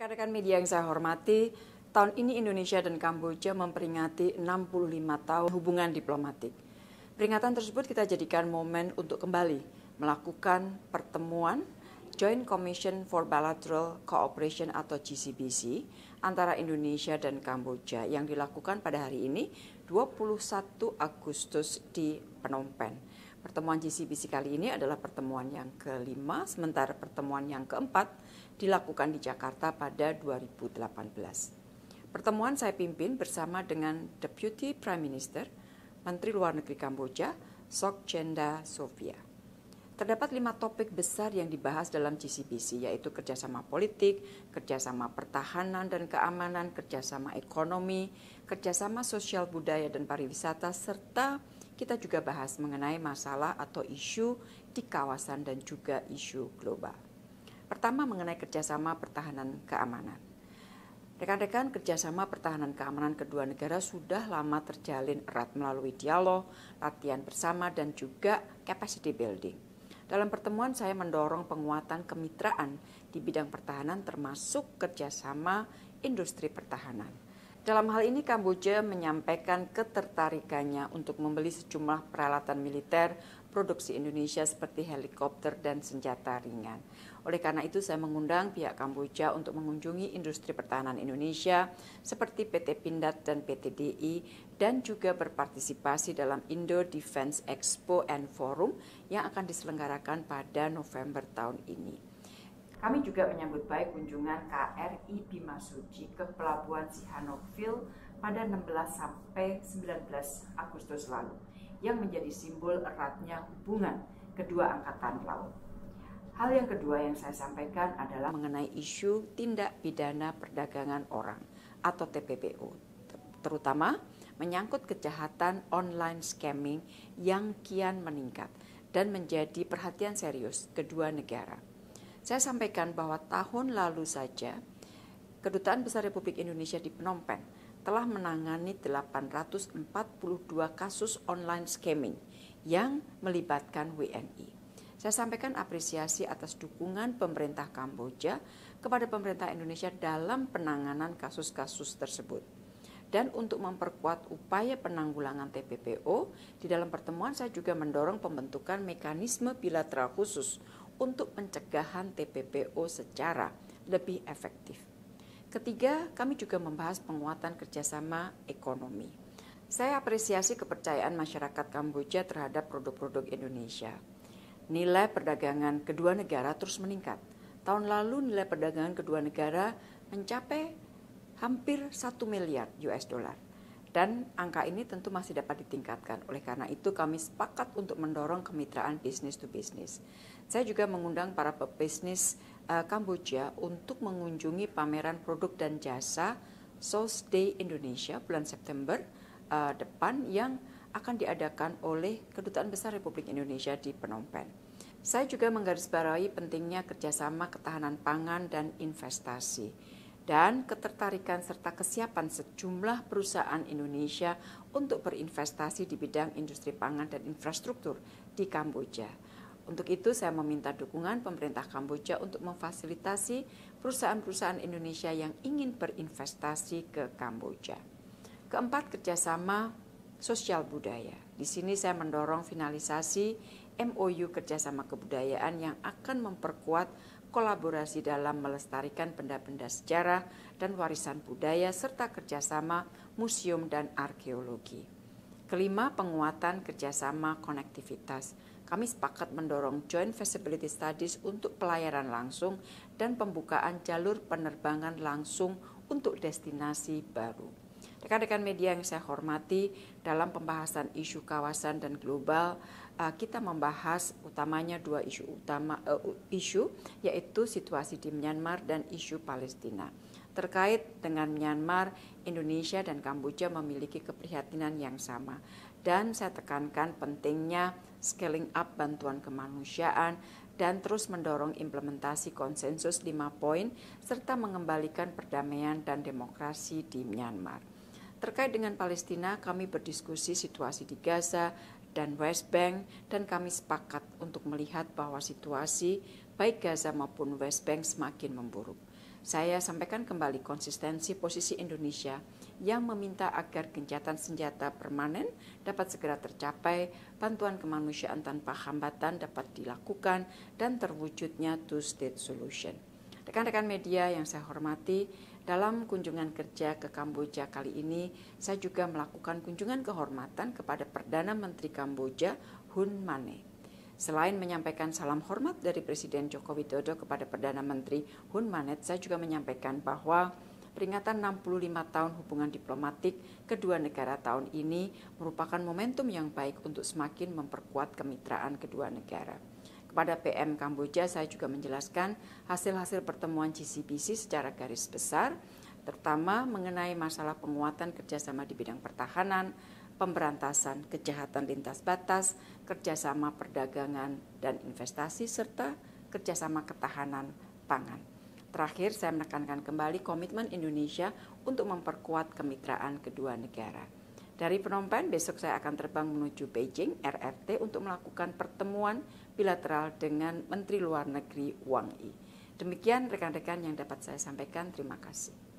Rekan-rekan media yang saya hormati, tahun ini Indonesia dan Kamboja memperingati 65 tahun hubungan diplomatik. Peringatan tersebut kita jadikan momen untuk kembali melakukan pertemuan Joint Commission for Bilateral Cooperation atau GCBC antara Indonesia dan Kamboja yang dilakukan pada hari ini 21 Agustus di Penompen. Pertemuan GCBC kali ini adalah pertemuan yang kelima, sementara pertemuan yang keempat dilakukan di Jakarta pada 2018. Pertemuan saya pimpin bersama dengan Deputy Prime Minister, Menteri Luar Negeri Kamboja, Sok Chenda Sofia. Terdapat lima topik besar yang dibahas dalam GCBC, yaitu kerjasama politik, kerjasama pertahanan dan keamanan, kerjasama ekonomi, kerjasama sosial budaya dan pariwisata, serta kita juga bahas mengenai masalah atau isu di kawasan dan juga isu global. Pertama mengenai kerjasama pertahanan keamanan. Rekan-rekan kerjasama pertahanan keamanan kedua negara sudah lama terjalin erat melalui dialog, latihan bersama, dan juga capacity building. Dalam pertemuan saya mendorong penguatan kemitraan di bidang pertahanan termasuk kerjasama industri pertahanan dalam hal ini Kamboja menyampaikan ketertarikannya untuk membeli sejumlah peralatan militer produksi Indonesia seperti helikopter dan senjata ringan. Oleh karena itu saya mengundang pihak Kamboja untuk mengunjungi industri pertahanan Indonesia seperti PT Pindad dan PT DI dan juga berpartisipasi dalam Indo Defense Expo and Forum yang akan diselenggarakan pada November tahun ini. Kami juga menyambut baik kunjungan KRI Bima Suci ke Pelabuhan Sihanoukville pada 16 sampai 19 Agustus lalu yang menjadi simbol eratnya hubungan kedua angkatan laut. Hal yang kedua yang saya sampaikan adalah mengenai isu tindak pidana perdagangan orang atau TPPO, terutama menyangkut kejahatan online scamming yang kian meningkat dan menjadi perhatian serius kedua negara. Saya sampaikan bahwa tahun lalu saja Kedutaan Besar Republik Indonesia di Phnom Penh telah menangani 842 kasus online scamming yang melibatkan WNI. Saya sampaikan apresiasi atas dukungan pemerintah Kamboja kepada pemerintah Indonesia dalam penanganan kasus-kasus tersebut. Dan untuk memperkuat upaya penanggulangan TPPO, di dalam pertemuan saya juga mendorong pembentukan mekanisme bilateral khusus untuk pencegahan TPPO secara lebih efektif. Ketiga, kami juga membahas penguatan kerjasama ekonomi. Saya apresiasi kepercayaan masyarakat Kamboja terhadap produk-produk Indonesia. Nilai perdagangan kedua negara terus meningkat. Tahun lalu nilai perdagangan kedua negara mencapai hampir 1 miliar US dollar dan angka ini tentu masih dapat ditingkatkan. Oleh karena itu kami sepakat untuk mendorong kemitraan bisnis to bisnis. Saya juga mengundang para pebisnis uh, Kamboja untuk mengunjungi pameran produk dan jasa South Day Indonesia bulan September uh, depan yang akan diadakan oleh Kedutaan Besar Republik Indonesia di Phnom Penh. Saya juga menggarisbawahi pentingnya kerjasama ketahanan pangan dan investasi dan ketertarikan serta kesiapan sejumlah perusahaan Indonesia untuk berinvestasi di bidang industri pangan dan infrastruktur di Kamboja. Untuk itu, saya meminta dukungan pemerintah Kamboja untuk memfasilitasi perusahaan-perusahaan Indonesia yang ingin berinvestasi ke Kamboja. Keempat, kerjasama sosial budaya. Di sini saya mendorong finalisasi MOU kerjasama kebudayaan yang akan memperkuat kolaborasi dalam melestarikan benda-benda sejarah dan warisan budaya serta kerjasama museum dan arkeologi. Kelima, penguatan kerjasama konektivitas. Kami sepakat mendorong Joint Feasibility Studies untuk pelayaran langsung dan pembukaan jalur penerbangan langsung untuk destinasi baru rekan-rekan media yang saya hormati, dalam pembahasan isu kawasan dan global, eh, kita membahas utamanya dua isu utama uh, isu yaitu situasi di Myanmar dan isu Palestina. Terkait dengan Myanmar, Indonesia dan Kamboja memiliki keprihatinan yang sama dan saya tekankan pentingnya scaling up bantuan kemanusiaan dan terus mendorong implementasi konsensus 5 poin serta mengembalikan perdamaian dan demokrasi di Myanmar. Terkait dengan Palestina, kami berdiskusi situasi di Gaza dan West Bank dan kami sepakat untuk melihat bahwa situasi baik Gaza maupun West Bank semakin memburuk. Saya sampaikan kembali konsistensi posisi Indonesia yang meminta agar gencatan senjata permanen dapat segera tercapai, bantuan kemanusiaan tanpa hambatan dapat dilakukan, dan terwujudnya two-state solution. Rekan-rekan media yang saya hormati, dalam kunjungan kerja ke Kamboja kali ini, saya juga melakukan kunjungan kehormatan kepada Perdana Menteri Kamboja Hun Manet. Selain menyampaikan salam hormat dari Presiden Joko Widodo kepada Perdana Menteri Hun Manet, saya juga menyampaikan bahwa peringatan 65 tahun hubungan diplomatik kedua negara tahun ini merupakan momentum yang baik untuk semakin memperkuat kemitraan kedua negara. Kepada PM Kamboja saya juga menjelaskan hasil-hasil pertemuan GCPC secara garis besar, terutama mengenai masalah penguatan kerjasama di bidang pertahanan, pemberantasan kejahatan lintas batas, kerjasama perdagangan dan investasi, serta kerjasama ketahanan pangan. Terakhir, saya menekankan kembali komitmen Indonesia untuk memperkuat kemitraan kedua negara. Dari Phnom Penh besok saya akan terbang menuju Beijing RRT untuk melakukan pertemuan bilateral dengan Menteri Luar Negeri Wang Yi. Demikian rekan-rekan yang dapat saya sampaikan. Terima kasih.